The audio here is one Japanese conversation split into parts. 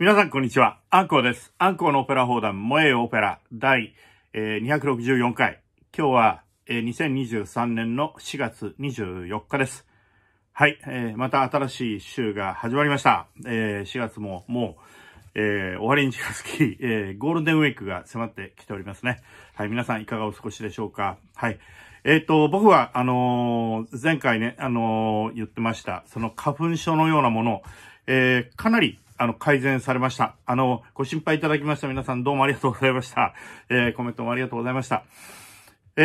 皆さん、こんにちは。アンコウです。アンコウのオペラ砲弾、萌えよオペラ、第、えー、264回。今日は、えー、2023年の4月24日です。はい、えー、また新しい週が始まりました。えー、4月ももう、えー、終わりに近づき、えー、ゴールデンウィークが迫ってきておりますね。はい、皆さんいかがお過ごしでしょうか。はい。えっ、ー、と、僕は、あのー、前回ね、あのー、言ってました、その花粉症のようなもの、えー、かなりあの、改善されました。あの、ご心配いただきました皆さんどうもありがとうございました。えー、コメントもありがとうございました。え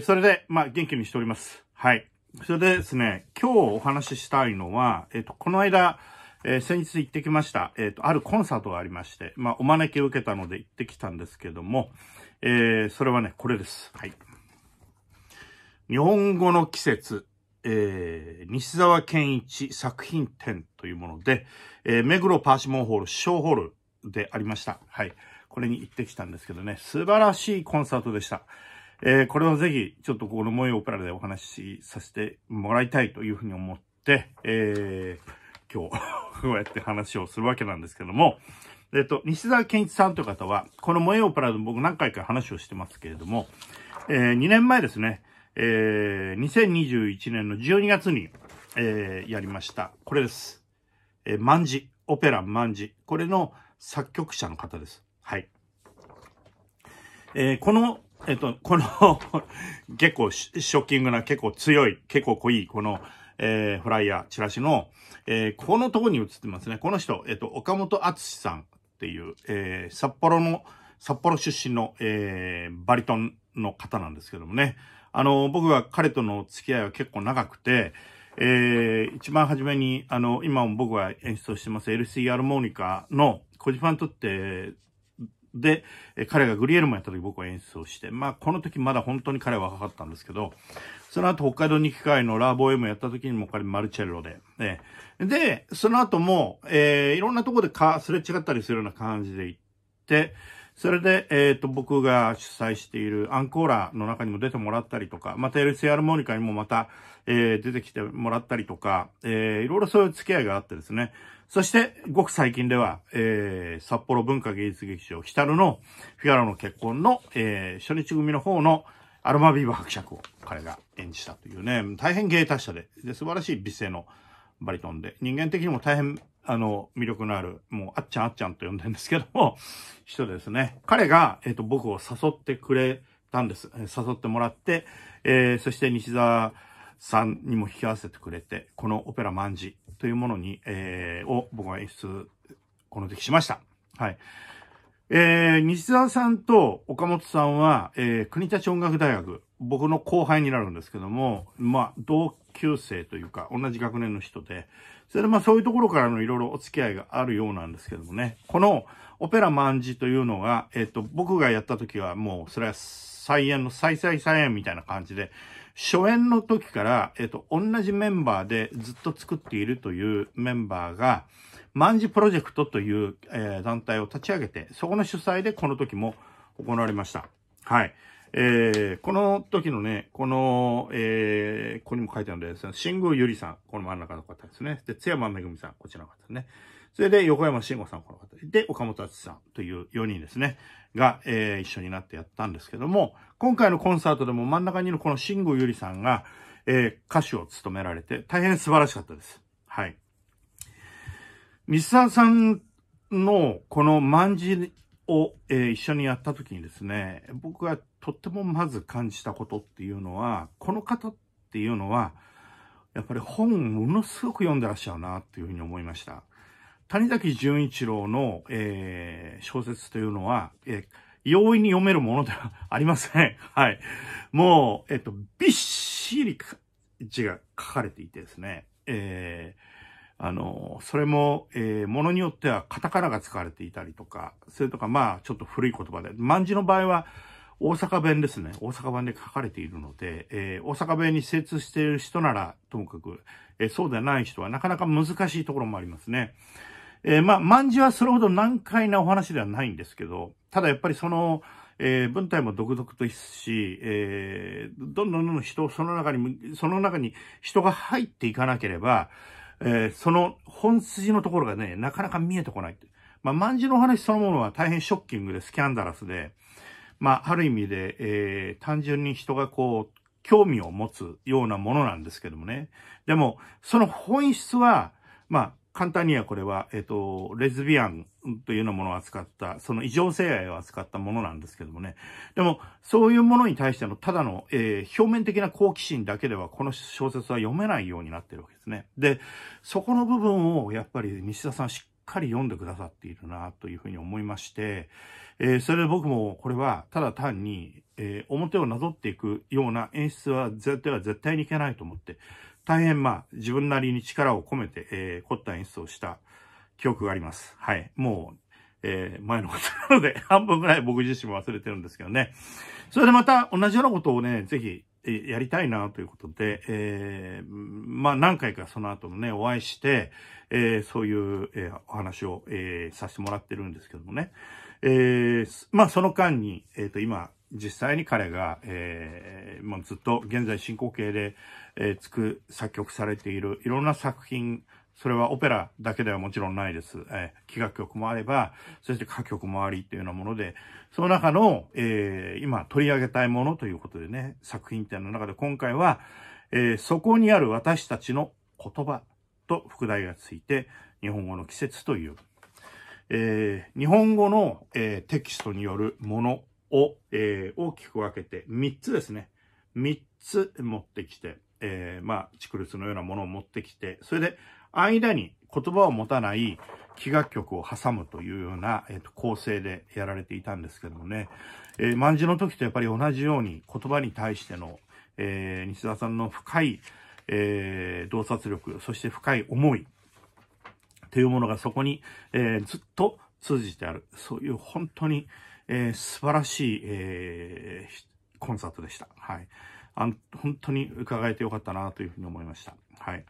ー、それで、まあ、元気にしております。はい。それでですね、今日お話ししたいのは、えっ、ー、と、この間、えー、先日行ってきました。えっ、ー、と、あるコンサートがありまして、まあ、お招きを受けたので行ってきたんですけども、えー、それはね、これです。はい。日本語の季節えー、西沢健一作品展というもので、えー、目黒パーシモンホール、小ホールでありました。はい。これに行ってきたんですけどね、素晴らしいコンサートでした。えー、これはぜひ、ちょっとこの萌えオペラでお話しさせてもらいたいというふうに思って、えー、今日こうやって話をするわけなんですけども、えっと、西沢健一さんという方は、この萌えオペラで僕何回か話をしてますけれども、えー、2年前ですね、えー、2021年の12月に、えー、やりました。これです。えー、万字。オペラ万字。これの作曲者の方です。はい。えー、この、えっ、と、この 結構ショッキングな、結構強い、結構濃い、この、えー、フライヤー、チラシの、えー、このとこに映ってますね。この人、えっ、と、岡本厚さんっていう、えー、札幌の、札幌出身の、えー、バリトンの方なんですけどもね。あの、僕は彼との付き合いは結構長くて、えー、一番初めに、あの、今も僕が演出をしてます LC アルモニカのコジファントってで、彼がグリエルもやった時僕は演出をして、まあこの時まだ本当に彼は若かったんですけど、その後北海道に機会のラーボー M やった時にも彼マルチェロで、ね、で、その後も、えー、いろんなとこでかすれ違ったりするような感じで行って、それで、えっ、ー、と、僕が主催しているアンコーラの中にも出てもらったりとか、また LC アルモニカにもまた、えー、出てきてもらったりとか、えー、いろいろそういう付き合いがあってですね。そして、ごく最近では、えー、札幌文化芸術劇場、ヒタルのフィガロの結婚の、えー、初日組の方のアルマビーバー伯爵を彼が演じたというね、大変芸達者でで素晴らしい美声のバリトンで、人間的にも大変あの、魅力のある、もう、あっちゃんあっちゃんと呼んでるんですけども、人ですね。彼が、えっ、ー、と、僕を誘ってくれたんです。誘ってもらって、えー、そして西沢さんにも引き合わせてくれて、このオペラ万事というものに、えー、を僕は演出、この時しました。はい。えー、西沢さんと岡本さんは、えー、国立音楽大学、僕の後輩になるんですけども、まあ、同級生というか、同じ学年の人で、それでまあそういうところからのいろいろお付き合いがあるようなんですけどもね、このオペラ万事というのが、えっ、と、僕がやった時はもう、それは再演の再再再演みたいな感じで、初演の時から、えっ、と、同じメンバーでずっと作っているというメンバーが、万事プロジェクトという、えー、団体を立ち上げて、そこの主催でこの時も行われました。はい。えー、この時のね、この、えー、ここにも書いてあるんですね、新宮ゆりさん、この真ん中の方ですね。で、津山めぐみさん、こちらの方ね。それで、横山慎吾さん、この方。で、岡本敦さんという4人ですね。が、えー、一緒になってやったんですけども、今回のコンサートでも真ん中にいるこの新宮ゆりさんが、えー、歌手を務められて、大変素晴らしかったです。はい。ミスターさんのこの漫字を、えー、一緒にやった時にですね、僕がとってもまず感じたことっていうのは、この方っていうのは、やっぱり本をものすごく読んでらっしゃるなっていうふうに思いました。谷崎潤一郎の、えー、小説というのは、えー、容易に読めるものではありません。はい。もう、えっ、ー、と、びっしり字が書かれていてですね、えー、あの、それも、えー、ものによってはカタカナが使われていたりとか、それとかまあ、ちょっと古い言葉で、漫字の場合は、大阪弁ですね。大阪弁で書かれているので、えー、大阪弁に精通している人なら、ともかく、えー、そうでない人はなかなか難しいところもありますね。えー、まあ、万事はそれほど難解なお話ではないんですけど、ただやっぱりその、えー、文体も独特ですし、えー、どんどんどんどん人、その中に、その中に人が入っていかなければ、えー、その本筋のところがね、なかなか見えてこない。まあ、万事のお話そのものは大変ショッキングでスキャンダラスで、まあ、ある意味で、えー、単純に人がこう、興味を持つようなものなんですけどもね。でも、その本質は、まあ、簡単にはこれは、えっ、ー、と、レズビアンというようなものを扱った、その異常性愛を扱ったものなんですけどもね。でも、そういうものに対してのただの、えー、表面的な好奇心だけでは、この小説は読めないようになってるわけですね。で、そこの部分を、やっぱり、西田さんしっかり読んでくださっているな、というふうに思いまして、えー、それで僕もこれはただ単に、えー、表をなぞっていくような演出は絶対は絶対にいけないと思って、大変まあ自分なりに力を込めて、えー、凝った演出をした記憶があります。はい。もう、えー、前のことなので、半分ぐらい僕自身も忘れてるんですけどね。それでまた同じようなことをね、ぜひ、やりたいなということで、えー、まあ何回かその後もね、お会いして、えー、そういう、えー、お話を、えー、させてもらってるんですけどもね。えー、まあその間に、えっ、ー、と今、実際に彼が、えー、もうずっと現在進行形で、えー、つく、作曲されているいろんな作品、それはオペラだけではもちろんないです。えー、器楽曲もあれば、そして歌曲もありというようなもので、その中の、えー、今取り上げたいものということでね、作品展の中で今回は、えー、そこにある私たちの言葉と副題がついて、日本語の季節というえー、日本語の、えー、テキストによるものを、えー、大きく分けて3つですね。3つ持ってきて、えまあ、チクルのようなものを持ってきて、それで間に言葉を持たない気楽曲を挟むというような、えー、と構成でやられていたんですけどもね、えー、万字の時とやっぱり同じように言葉に対しての、えー、西田さんの深い、えー、洞察力、そして深い思い、というものがそこに、えー、ずっと通じてある。そういう本当に、えー、素晴らしい、えー、コンサートでした。はい。あの、本当に伺えてよかったなというふうに思いました。はい。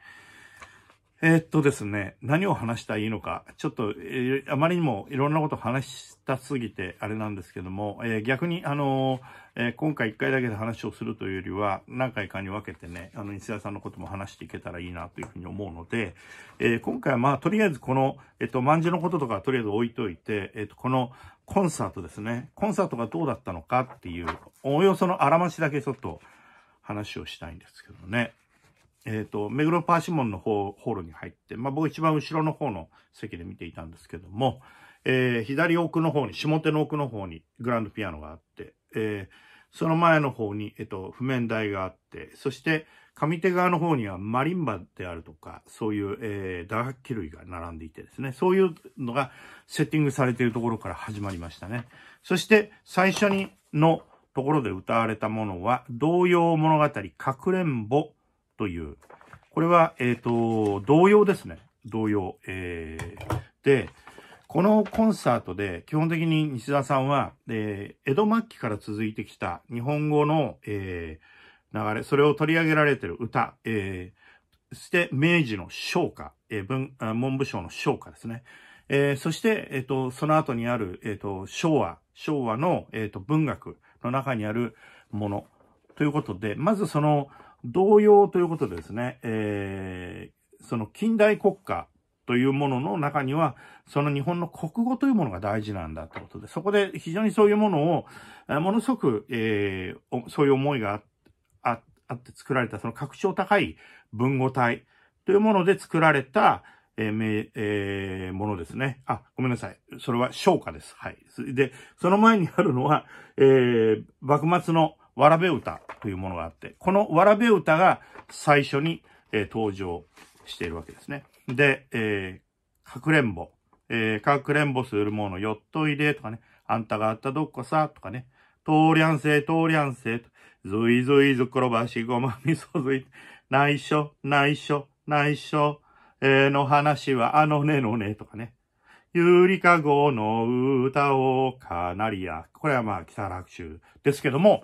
えー、っとですね、何を話したらいいのか、ちょっと、えー、あまりにもいろんなこと話したすぎてあれなんですけども、えー、逆に、あのえ今回1回だけで話をするというよりは、何回かに分けてね、あの、西田さんのことも話していけたらいいなというふうに思うので、え今回はまあ、とりあえずこの、えっと、漫んのこととかとりあえず置いといて、えっと、このコンサートですね、コンサートがどうだったのかっていう、おおよそのあらましだけちょっと話をしたいんですけどね。えっ、ー、と、目黒パーシモンの方、ホールに入って、まあ、僕一番後ろの方の席で見ていたんですけども、えー、左奥の方に、下手の奥の方にグランドピアノがあって、えー、その前の方に、えっ、と、譜面台があって、そして、上手側の方にはマリンバであるとか、そういう、えー、打楽器類が並んでいてですね、そういうのがセッティングされているところから始まりましたね。そして、最初にのところで歌われたものは、童謡物語、かくれんぼ、という、これは、えっ、ー、と、同様ですね。同様。えー、で、このコンサートで基本的に西田さんは、えー、江戸末期から続いてきた日本語の、えー、流れ、それを取り上げられてる歌、えー、そして明治の唱歌、えー、文文部省の唱歌ですね。えー、そして、えっ、ー、と、その後にある、えっ、ー、と、昭和、昭和の、えっ、と、文学の中にあるもの。ということで、まずその、同様ということでですね、えー、その近代国家というものの中には、その日本の国語というものが大事なんだってことで、そこで非常にそういうものを、ものすごく、えー、そういう思いがあって作られた、その格調高い文語体というもので作られた、えーえー、ものですね。あ、ごめんなさい。それは昇華です。はい。で、その前にあるのは、えー、幕末の、わらべ歌というものがあって、このわらべ歌が最初に、えー、登場しているわけですね。で、えー、かくれんぼ、えー、かくれんぼするものよっといでとかね、あんたがあったどっこさとかね、とりゃんせい、とりゃんせと、ずいずいずくろばしごまみそずい、内緒、内緒、内緒、えー、の話はあのねのねとかね、ゆりかごの歌をカナリア。これはまあ、北楽州ですけども、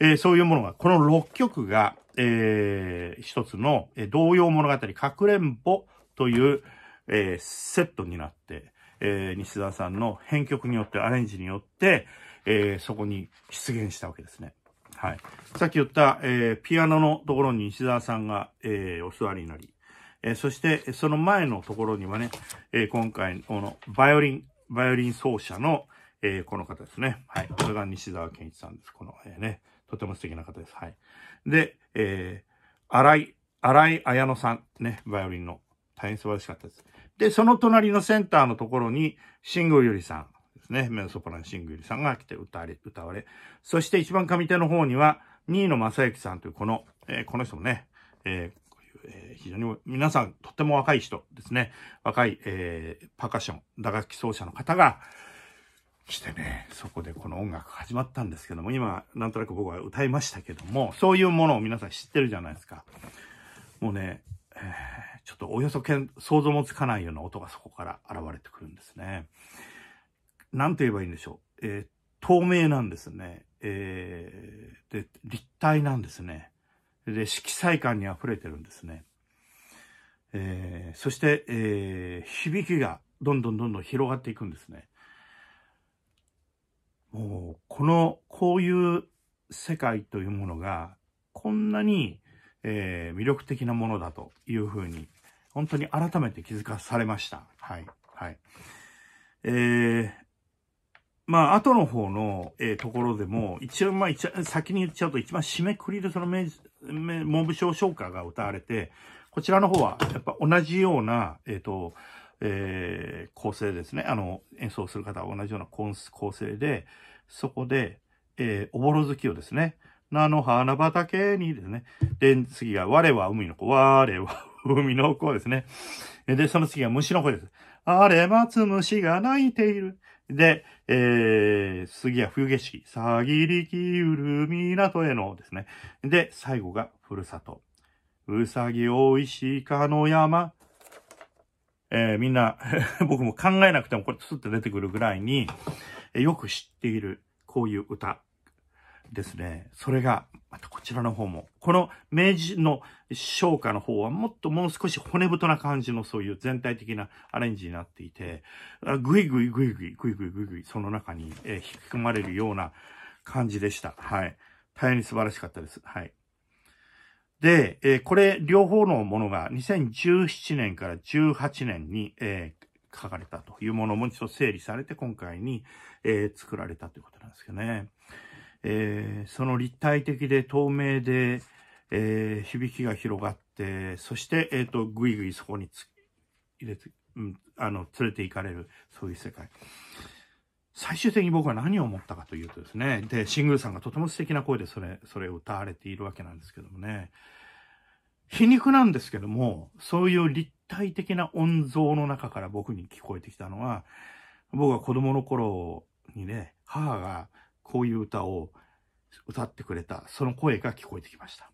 えー、そういうものが、この6曲が、えー、一つの、えー、童謡物語、かくれんぼという、えー、セットになって、えー、西沢さんの編曲によって、アレンジによって、えー、そこに出現したわけですね。はい。さっき言った、えー、ピアノのところに西澤さんが、えー、お座りになり、えそして、その前のところにはね、え今回、この、バイオリン、バイオリン奏者の、えこの方ですね。はい。これが西沢健一さんです。この、えー、ね、とても素敵な方です。はい。で、えー、荒井、荒井綾乃さん、ね、バイオリンの。大変素晴らしかったです。で、その隣のセンターのところに、グ吾ユリさんですね。メンソプラング吾ユリさんが来て歌われ、歌われ。そして一番上手の方には、新野正幸さんというこの、えー、この人もね、えー、えー、非常に皆さんとっても若い人ですね。若い、えー、パーカッション、打楽器奏者の方が来てね、そこでこの音楽始まったんですけども、今なんとなく僕は歌いましたけども、そういうものを皆さん知ってるじゃないですか。もうね、えー、ちょっとおよそけん想像もつかないような音がそこから現れてくるんですね。なんて言えばいいんでしょう。えー、透明なんですね。えー、で、立体なんですね。で、色彩感に溢れてるんですね。えー、そして、えー、響きがどんどんどんどん広がっていくんですね。もう、この、こういう世界というものが、こんなに、えー、魅力的なものだというふうに、本当に改めて気づかされました。はい。はい。えー、まあ、後の方の、えー、ところでも、一応、まあ、一先に言っちゃうと、一番締めくりでその文部省唱歌が歌われて、こちらの方は、やっぱ同じような、えっ、ー、と、えー、構成ですね。あの、演奏する方は同じような構成で、そこで、えー、おぼろ月をですね、菜の花畑にですね、で、次が、我は海の子、我は海の子ですね。で、その次が虫の子です。あれ待つ虫が鳴いている。で、えー、次は冬景色、さぎりきうる港へのですね。で、最後がふるさと。うさぎおいしかの山。えー、みんな 僕も考えなくてもこれスッて出てくるぐらいに、よく知っているこういう歌ですね、それが、またこちらの方も、この明治の昇華の方はもっともう少し骨太な感じのそういう全体的なアレンジになっていて、ぐいぐいぐいぐいぐいぐいぐいぐいその中に、え引き込まれるような感じでした。はい。大変に素晴らしかったです。はい。で、えー、これ両方のものが2017年から18年に、えー、書かれたというものもう一度整理されて今回に、えー、作られたということなんですけどね。えー、その立体的で透明で、えー、響きが広がって、そして、えっ、ー、と、ぐいぐいそこにつ入れて、うん、あの、連れて行かれる、そういう世界。最終的に僕は何を思ったかというとですね、で、新宮さんがとても素敵な声でそれ、それを歌われているわけなんですけどもね、皮肉なんですけども、そういう立体的な音像の中から僕に聞こえてきたのは、僕は子供の頃にね、母が、こういう歌を歌ってくれた、その声が聞こえてきました。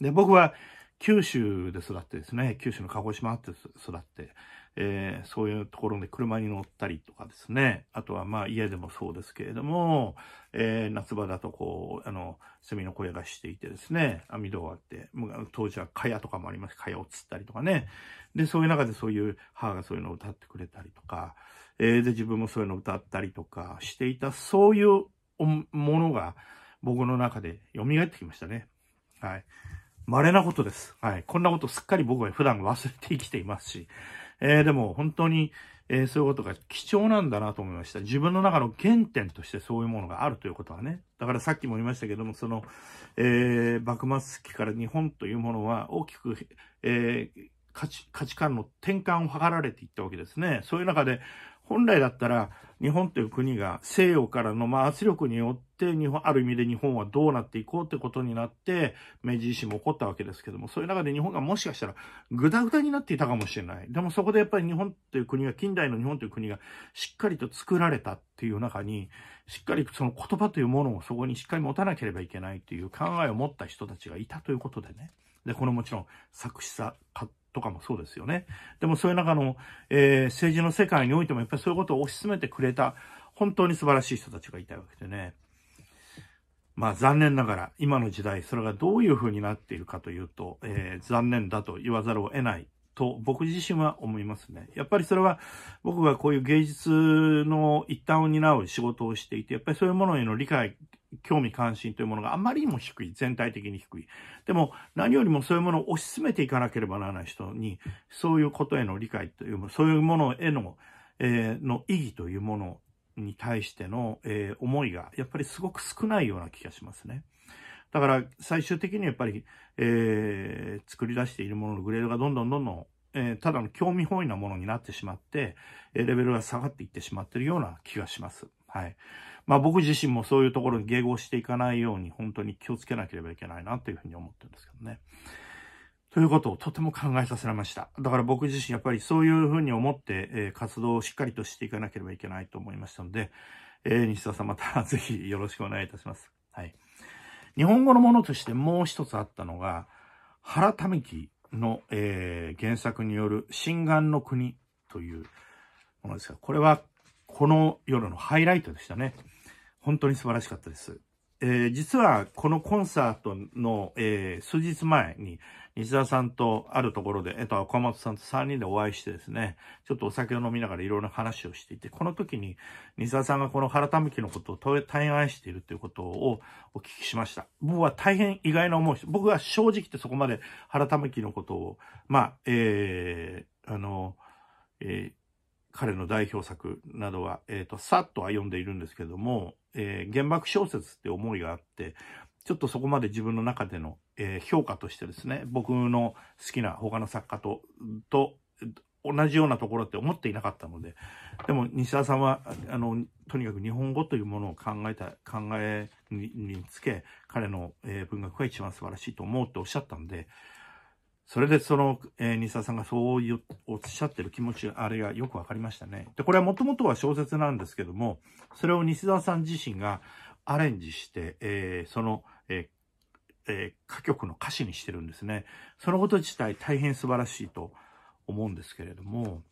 で、僕は九州で育ってですね、九州の鹿児島って育って、えー、そういうところで車に乗ったりとかですね、あとはまあ家でもそうですけれども、えー、夏場だとこう、あの、セミの声がしていてですね、網戸があって、当時は蚊帳とかもあります。蚊帳を釣ったりとかね。で、そういう中でそういう母がそういうのを歌ってくれたりとか、えー、で、自分もそういうのを歌ったりとかしていた、そういうものが僕の中で蘇ってきましたね。はい。稀なことです。はい。こんなことすっかり僕は普段忘れて生きていますし、えー、でも本当に、えー、そういうことが貴重なんだなと思いました。自分の中の原点としてそういうものがあるということはね。だからさっきも言いましたけども、その、えー、幕末期から日本というものは大きく、えー価値、価値観の転換を図られていったわけですね。そういう中で、本来だったら、日本という国が西洋からのま圧力によって日本、ある意味で日本はどうなっていこうってことになって、明治維新も起こったわけですけども、そういう中で日本がもしかしたらグダグダになっていたかもしれない。でもそこでやっぱり日本という国が、近代の日本という国がしっかりと作られたっていう中に、しっかりその言葉というものをそこにしっかり持たなければいけないという考えを持った人たちがいたということでね。で、このもちろん作詞さ。とかもそうですよね。でもそういう中の、えー、政治の世界においてもやっぱりそういうことを推し進めてくれた、本当に素晴らしい人たちがいたわけでね。まあ残念ながら、今の時代、それがどういう風になっているかというと、えー、残念だと言わざるを得ないと僕自身は思いますね。やっぱりそれは僕がこういう芸術の一端を担う仕事をしていて、やっぱりそういうものへの理解興味関心というものがあまりにも低い。全体的に低い。でも、何よりもそういうものを推し進めていかなければならない人に、そういうことへの理解というもの、そういうものへの、えー、の意義というものに対しての、えー、思いが、やっぱりすごく少ないような気がしますね。だから、最終的にやっぱり、えー、作り出しているもののグレードがどんどんどんどんえー、ただの興味本位なものになってしまって、レベルが下がっていってしまってるような気がします。はい。まあ僕自身もそういうところに迎合していかないように本当に気をつけなければいけないなというふうに思ってるんですけどね。ということをとても考えさせられました。だから僕自身やっぱりそういうふうに思って、え活動をしっかりとしていかなければいけないと思いましたので、え西田さんまたぜひよろしくお願いいたします。はい。日本語のものとしてもう一つあったのが、原民喜の、えー、原作による心眼の国というものですが、これはこの夜のハイライトでしたね。本当に素晴らしかったです。えー、実はこのコンサートの、えー、数日前に西田さんとあるところで、えっと、小松さんと3人でお会いしてですね、ちょっとお酒を飲みながらいろんな話をしていて、この時に西田さんがこの原民きのことを大愛しているということをお聞きしました。僕は大変意外な思い僕は正直ってそこまで原民きのことを、まあ、えー、あの、えー彼の代表作などは、えっ、ー、と、さっとは読んでいるんですけども、えー、原爆小説って思いがあって、ちょっとそこまで自分の中での、えー、評価としてですね、僕の好きな他の作家と、と、同じようなところって思っていなかったので、でも西田さんは、あの、とにかく日本語というものを考えた、考えにつけ、彼の、えー、文学が一番素晴らしいと思うっておっしゃったんで、それでその、えー、西田さんがそうおっしゃってる気持ち、あれがよくわかりましたね。で、これはもともとは小説なんですけども、それを西田さん自身がアレンジして、えー、その、えー、えー、歌曲の歌詞にしてるんですね。そのこと自体大変素晴らしいと思うんですけれども、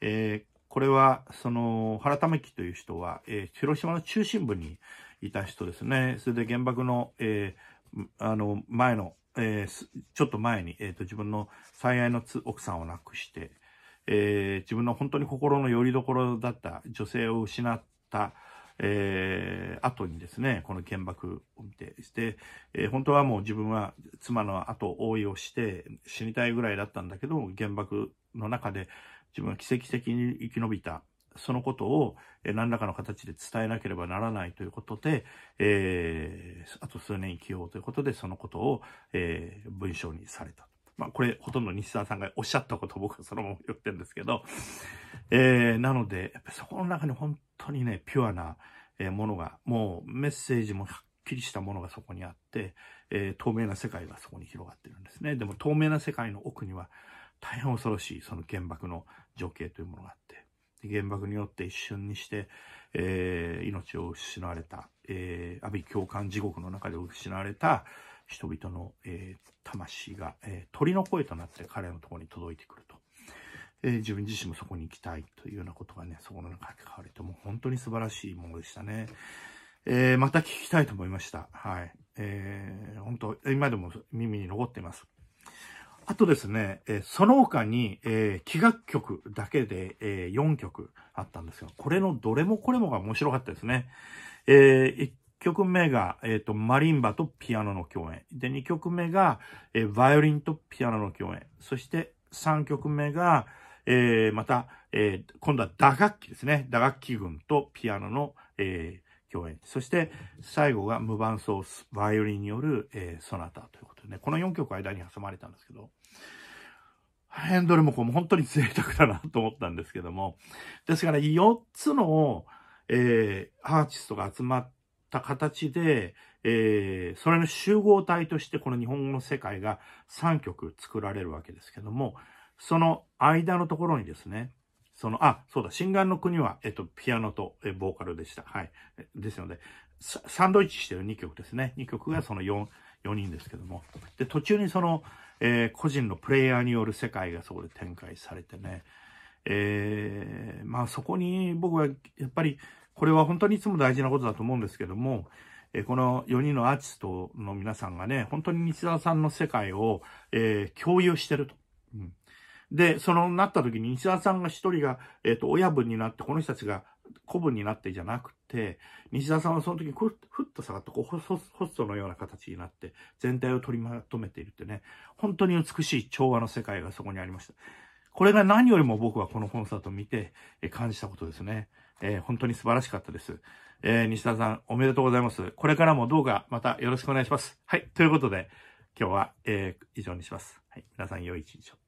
えー、これは、その、原田樹という人は、えー、広島の中心部にいた人ですね。それで原爆の、えー、あの、前の、えー、ちょっと前に、えっ、ー、と、自分の最愛の奥さんを亡くして、えー、自分の本当に心の拠り所だった女性を失った、えー、後にですね、この原爆を見て、して、えー、本当はもう自分は妻の後追いをして死にたいぐらいだったんだけど、原爆の中で自分は奇跡的に生き延びたそのことを何らかの形で伝えなければならないということで、えー、あと数年生きようということで、そのことを、えー、文章にされた。まあ、これ、ほとんど西澤さんがおっしゃったことを僕はそのまま言ってるんですけど、えー、なので、やっぱそこの中に本当にね、ピュアなものが、もうメッセージもはっきりしたものがそこにあって、えー、透明な世界がそこに広がってるんですね。でも透明な世界の奥には、大変恐ろしいその原爆の情景というものがあって、原爆によって一瞬にして、えー、命を失われた、えー、阿鼻共感地獄の中で失われた人々の、えー、魂が、えー、鳥の声となって彼のところに届いてくると。えー、自分自身もそこに行きたいというようなことがね、そこの中に書かれて、もう本当に素晴らしいものでしたね。えー、また聞きたいと思いました。はい。えー、本当、今でも耳に残っています。あとですね、えー、その他に、えー、気楽曲だけで、えー、4曲あったんですが、これのどれもこれもが面白かったですね。えー、1曲目が、えー、と、マリンバとピアノの共演。で、2曲目が、えー、バイオリンとピアノの共演。そして3曲目が、えー、また、えー、今度は打楽器ですね。打楽器群とピアノの、えー、共演。そして最後が無伴奏バイオリンによる、えー、ソナタというこというね、この4曲間に挟まれたんですけど、ヘンドルもこう本当に贅沢だなと思ったんですけども、ですから4つの、えー、アーティストが集まった形で、えー、それの集合体としてこの日本語の世界が3曲作られるわけですけども、その間のところにですね、その、あ、そうだ、心眼の国は、えっと、ピアノと、え、ボーカルでした。はい。ですので、サンドイッチしてる2曲ですね。2曲がその4、4人ですけども。で、途中にその、えー、個人のプレイヤーによる世界がそこで展開されてね。えー、まあそこに僕はやっぱり、これは本当にいつも大事なことだと思うんですけども、えこの4人のアーティストの皆さんがね、本当に西澤さんの世界を、えー、共有してると。うん、で、そのなった時に西澤さんが一人が、えっ、ー、と、親分になって、この人たちが子分になってじゃなく、西田さんはその時にふっと下がって、こう、ホストのような形になって、全体を取りまとめているってね、本当に美しい調和の世界がそこにありました。これが何よりも僕はこのコンサートを見てえ感じたことですね。えー、本当に素晴らしかったです。えー、西田さん、おめでとうございます。これからもどうかまたよろしくお願いします。はい。ということで、今日は、えー、以上にします。はい。皆さん、良い一日を。